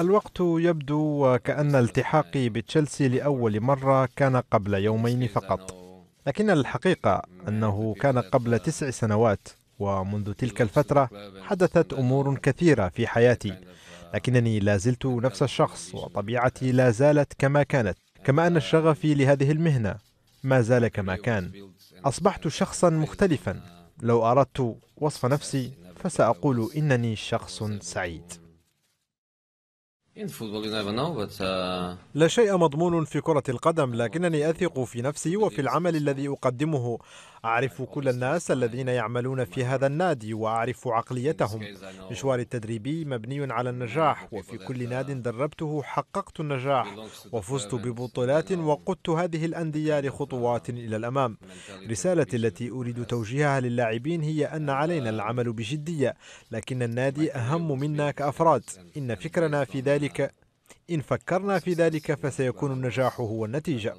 الوقت يبدو وكأن التحاقي بتشيلسي لأول مرة كان قبل يومين فقط لكن الحقيقة أنه كان قبل تسع سنوات ومنذ تلك الفترة حدثت أمور كثيرة في حياتي لكنني لا زلت نفس الشخص وطبيعتي لا زالت كما كانت كما أن شغفي لهذه المهنة ما زال كما كان أصبحت شخصا مختلفا لو أردت وصف نفسي فسأقول إنني شخص سعيد uh, لا شيء مضمون في كرة القدم لكنني أثق في نفسي وفي العمل الذي أقدمه أعرف كل الناس الذين يعملون في هذا النادي وأعرف عقليتهم مشواري التدريبي مبني على النجاح وفي كل ناد دربته حققت النجاح وفزت ببطولات وقدت هذه الأندية لخطوات إلى الأمام رسالتي التي أريد توجيهها للاعبين هي أن علينا العمل بجدية لكن النادي أهم منا كأفراد إن فكرنا في ذلك إن فكرنا في ذلك فسيكون النجاح هو النتيجة